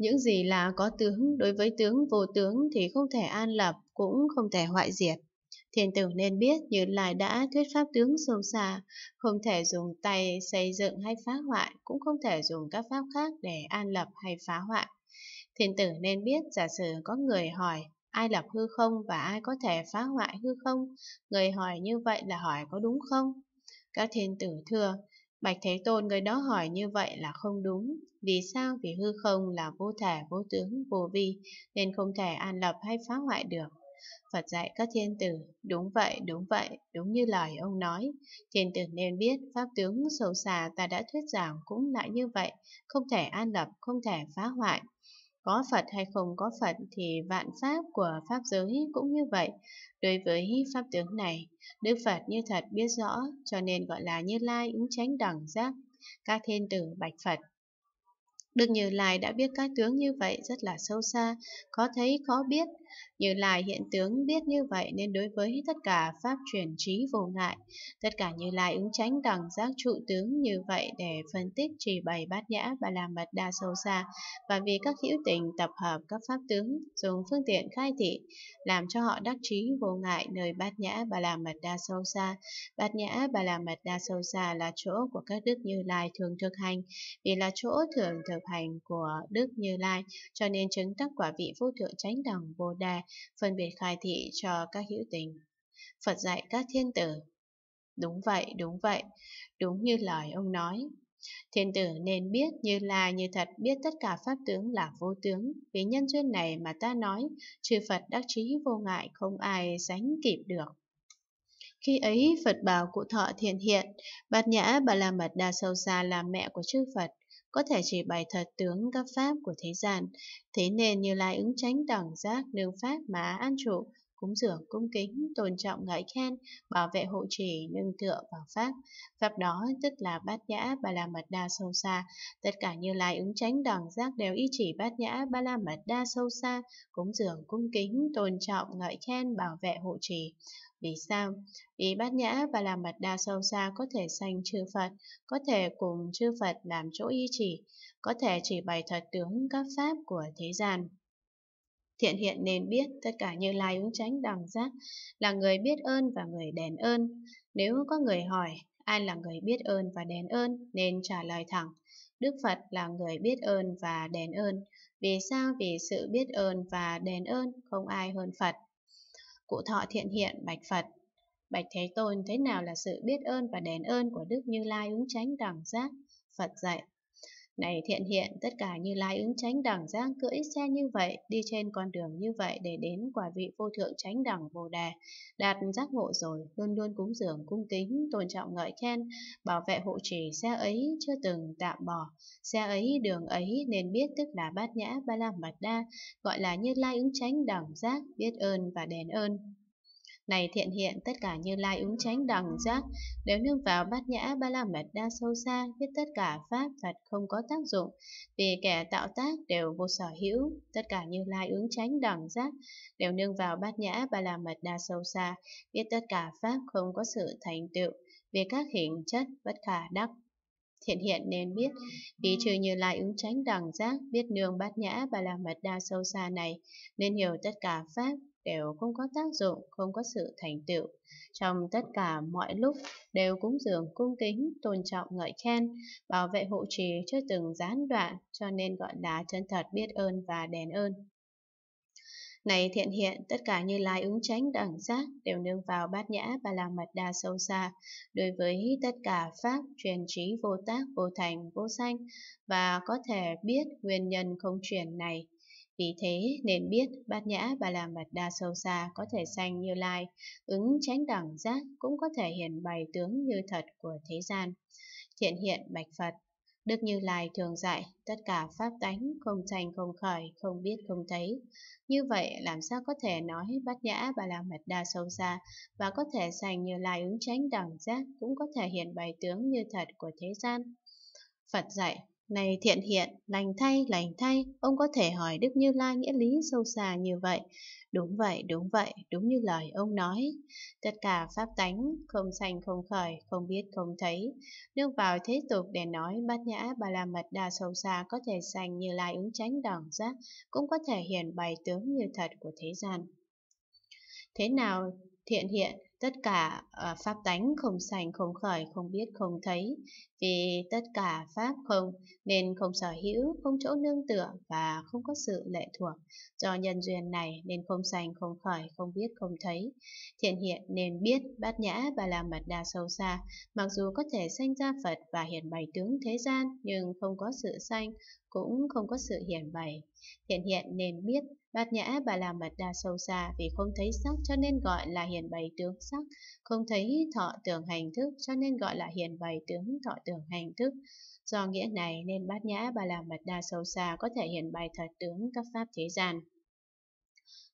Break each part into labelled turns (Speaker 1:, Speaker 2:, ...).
Speaker 1: Những gì là có tướng đối với tướng vô tướng thì không thể an lập, cũng không thể hoại diệt. Thiên tử nên biết Như lại đã thuyết pháp tướng sâu xa, không thể dùng tay xây dựng hay phá hoại, cũng không thể dùng các pháp khác để an lập hay phá hoại. Thiên tử nên biết giả sử có người hỏi ai lập hư không và ai có thể phá hoại hư không, người hỏi như vậy là hỏi có đúng không? Các thiên tử thưa, Bạch Thế Tôn người đó hỏi như vậy là không đúng. Vì sao? Vì hư không là vô thể, vô tướng, vô vi, nên không thể an lập hay phá hoại được. Phật dạy các thiên tử, đúng vậy, đúng vậy, đúng như lời ông nói. Thiên tử nên biết, pháp tướng sâu xa ta đã thuyết giảng cũng lại như vậy, không thể an lập, không thể phá hoại. Có Phật hay không có Phật thì vạn pháp của Pháp giới cũng như vậy. Đối với Pháp tướng này, Đức Phật như thật biết rõ, cho nên gọi là Như Lai ứng tránh đẳng giác, các thiên tử bạch Phật. Đức Như Lai đã biết các tướng như vậy rất là sâu xa, có thấy khó biết. Như Lai hiện tướng biết như vậy nên đối với tất cả pháp chuyển trí vô ngại, tất cả Như Lai ứng tránh đẳng giác trụ tướng như vậy để phân tích trì bày bát nhã và làm mật đa sâu xa, và vì các hữu tình tập hợp các pháp tướng dùng phương tiện khai thị, làm cho họ đắc trí vô ngại nơi bát nhã và làm mật đa sâu xa. Bát nhã và làm mật đa sâu xa là chỗ của các đức Như Lai thường thực hành, vì là chỗ thường thực thực hành của Đức Như Lai, cho nên chứng đắc quả vị vô thượng chánh đẳng Bồ Đề, phân biệt khai thị cho các hữu tình. Phật dạy các thiên tử Đúng vậy, đúng vậy, đúng như lời ông nói. Thiên tử nên biết như là như thật biết tất cả pháp tướng là vô tướng, vì nhân duyên này mà ta nói, trừ Phật đắc trí vô ngại không ai sánh kịp được. Khi ấy Phật bảo cụ thọ thiện hiện, bát Nhã Bà La Mật Đa Sâu xa là mẹ của chư Phật, có thể chỉ bày thật tướng các pháp của thế gian. Thế nên Như Lai ứng tránh đẳng giác nương pháp mà an trụ, cúng dường cung kính, tôn trọng ngợi khen, bảo vệ hộ trì, nương tựa vào Pháp. Pháp đó tức là bát nhã, ba la mật đa sâu xa. Tất cả như lai ứng tránh đẳng giác đều ý chỉ bát nhã, ba la mật đa sâu xa, cúng dường cung kính, tôn trọng ngợi khen, bảo vệ hộ trì. Vì sao? Vì bát nhã và làm mật đa sâu xa có thể sanh chư Phật, có thể cùng chư Phật làm chỗ y chỉ, có thể chỉ bày thật tướng các pháp của thế gian. Thiện hiện nên biết tất cả như lai ứng chánh đẳng giác là người biết ơn và người đền ơn. Nếu có người hỏi ai là người biết ơn và đền ơn nên trả lời thẳng. Đức Phật là người biết ơn và đền ơn. Vì sao? Vì sự biết ơn và đền ơn không ai hơn Phật. Cụ thọ thiện hiện bạch Phật. Bạch Thế Tôn thế nào là sự biết ơn và đền ơn của Đức Như Lai ứng chánh đẳng giác? Phật dạy, này thiện hiện, tất cả như lai ứng tránh đẳng giang cưỡi xe như vậy, đi trên con đường như vậy để đến quả vị vô thượng tránh đẳng vô đề. Đạt giác ngộ rồi, luôn luôn cúng dường cung kính, tôn trọng ngợi khen, bảo vệ hộ trì xe ấy chưa từng tạm bỏ. Xe ấy, đường ấy nên biết tức là bát nhã ba la mật đa, gọi là như lai ứng tránh đẳng giác, biết ơn và đền ơn. Này thiện hiện, tất cả như lai ứng tránh đẳng giác, nếu nương vào bát nhã ba la mật đa sâu xa, biết tất cả pháp thật không có tác dụng, vì kẻ tạo tác đều vô sở hữu, tất cả như lai ứng tránh đẳng giác, đều nương vào bát nhã ba la mật đa sâu xa, biết tất cả pháp không có sự thành tựu, vì các hình chất bất khả đắc thiện hiện nên biết vì trừ như lai ứng tránh đẳng giác biết nương bát nhã ba la mật đa sâu xa này nên hiểu tất cả pháp đều không có tác dụng, không có sự thành tựu. Trong tất cả mọi lúc đều cúng dường cung kính, tôn trọng ngợi khen, bảo vệ hộ trì chưa từng gián đoạn, cho nên gọi là chân thật biết ơn và đền ơn. Này thiện hiện, tất cả như lai ứng tránh đẳng giác đều nương vào bát nhã và là mật đa sâu xa, đối với tất cả pháp truyền trí vô tác, vô thành, vô sanh, và có thể biết nguyên nhân không truyền này. Vì thế nên biết bát nhã ba la mật đa sâu xa có thể sanh như lai, ứng tránh đẳng giác cũng có thể hiện bày tướng như thật của thế gian. Thiện hiện bạch Phật Đức Như Lai thường dạy, tất cả pháp tánh không tranh không khởi, không biết không thấy. Như vậy làm sao có thể nói bát nhã bà la mật đa sâu xa và có thể sành Như Lai ứng tránh đẳng giác cũng có thể hiện bày tướng như thật của thế gian. Phật dạy, này thiện hiện, lành thay, lành thay, ông có thể hỏi Đức Như Lai nghĩa lý sâu xa như vậy. Đúng vậy, đúng vậy, đúng như lời ông nói. Tất cả pháp tánh, không sanh không khởi, không biết không thấy. nước vào thế tục để nói bát nhã ba la mật đa sâu xa có thể sanh như lai ứng tránh đẳng giác, cũng có thể hiện bày tướng như thật của thế gian. Thế nào thiện hiện tất cả uh, pháp tánh không sanh không khởi không biết không thấy vì tất cả pháp không nên không sở hữu không chỗ nương tựa và không có sự lệ thuộc do nhân duyên này nên không sanh không khởi không biết không thấy thiện hiện nên biết bát nhã và là mật đa sâu xa mặc dù có thể sanh ra phật và hiển bày tướng thế gian nhưng không có sự sanh cũng không có sự hiển bày thiện hiện nên biết bát nhã bà là mật đa sâu xa vì không thấy sắc cho nên gọi là hiển bày tướng sắc, không thấy thọ tưởng hành thức cho nên gọi là hiền bày tướng thọ tưởng hành thức. Do nghĩa này nên bát nhã bà la mật đa sâu xa có thể hiện bày thật tướng các pháp thế gian.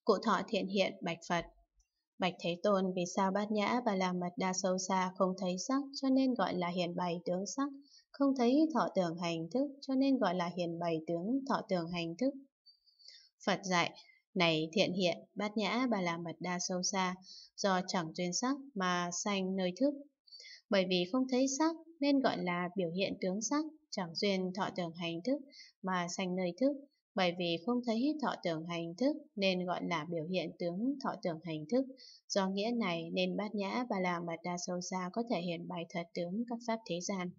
Speaker 1: Cụ thọ thiện hiện bạch Phật Bạch Thế Tôn vì sao bát nhã bà la mật đa sâu xa không thấy sắc cho nên gọi là hiền bày tướng sắc, không thấy thọ tưởng hành thức cho nên gọi là hiền bày tướng thọ tưởng hành thức. Phật dạy, này thiện hiện, bát nhã bà la mật đa sâu xa, do chẳng duyên sắc mà sanh nơi thức. Bởi vì không thấy sắc nên gọi là biểu hiện tướng sắc, chẳng duyên thọ tưởng hành thức mà sanh nơi thức. Bởi vì không thấy thọ tưởng hành thức nên gọi là biểu hiện tướng thọ tưởng hành thức. Do nghĩa này nên bát nhã bà la mật đa sâu xa có thể hiện bài thật tướng các pháp thế gian.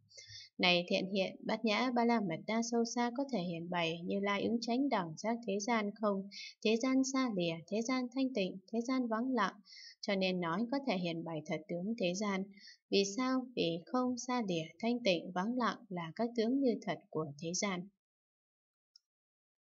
Speaker 1: Này thiện hiện, bát nhã ba la mật đa sâu xa có thể hiện bày như lai ứng tránh đẳng giác thế gian không, thế gian xa lìa, thế gian thanh tịnh, thế gian vắng lặng, cho nên nói có thể hiện bày thật tướng thế gian. Vì sao? Vì không xa lìa, thanh tịnh, vắng lặng là các tướng như thật của thế gian.